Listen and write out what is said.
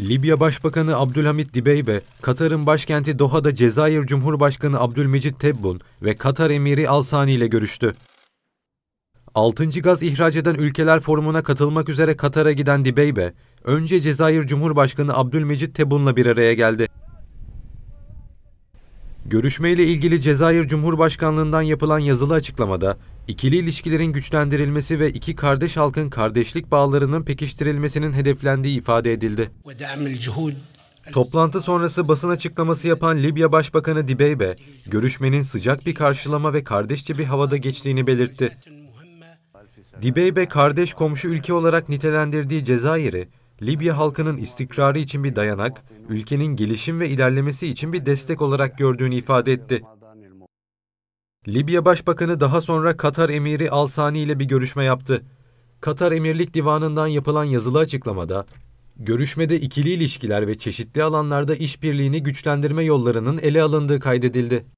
Libya Başbakanı Abdülhamit Dibeybe, Katar'ın başkenti Doha'da Cezayir Cumhurbaşkanı Abdülmecit Tebbun ve Katar Emiri Al Sani ile görüştü. 6. Gaz ihraç eden ülkeler forumuna katılmak üzere Katar'a giden Dibeybe, önce Cezayir Cumhurbaşkanı Abdülmecit Tebun'la bir araya geldi. Görüşmeyle ilgili Cezayir Cumhurbaşkanlığından yapılan yazılı açıklamada, ikili ilişkilerin güçlendirilmesi ve iki kardeş halkın kardeşlik bağlarının pekiştirilmesinin hedeflendiği ifade edildi. Toplantı sonrası basın açıklaması yapan Libya Başbakanı Dibeybe, görüşmenin sıcak bir karşılama ve kardeşçe bir havada geçtiğini belirtti. Dibeybe, kardeş komşu ülke olarak nitelendirdiği Cezayir'i, Libya halkının istikrarı için bir dayanak, ülkenin gelişim ve ilerlemesi için bir destek olarak gördüğünü ifade etti. Libya Başbakanı daha sonra Katar Emiri Al Sani ile bir görüşme yaptı. Katar Emirlik Divanı'ndan yapılan yazılı açıklamada, görüşmede ikili ilişkiler ve çeşitli alanlarda işbirliğini güçlendirme yollarının ele alındığı kaydedildi.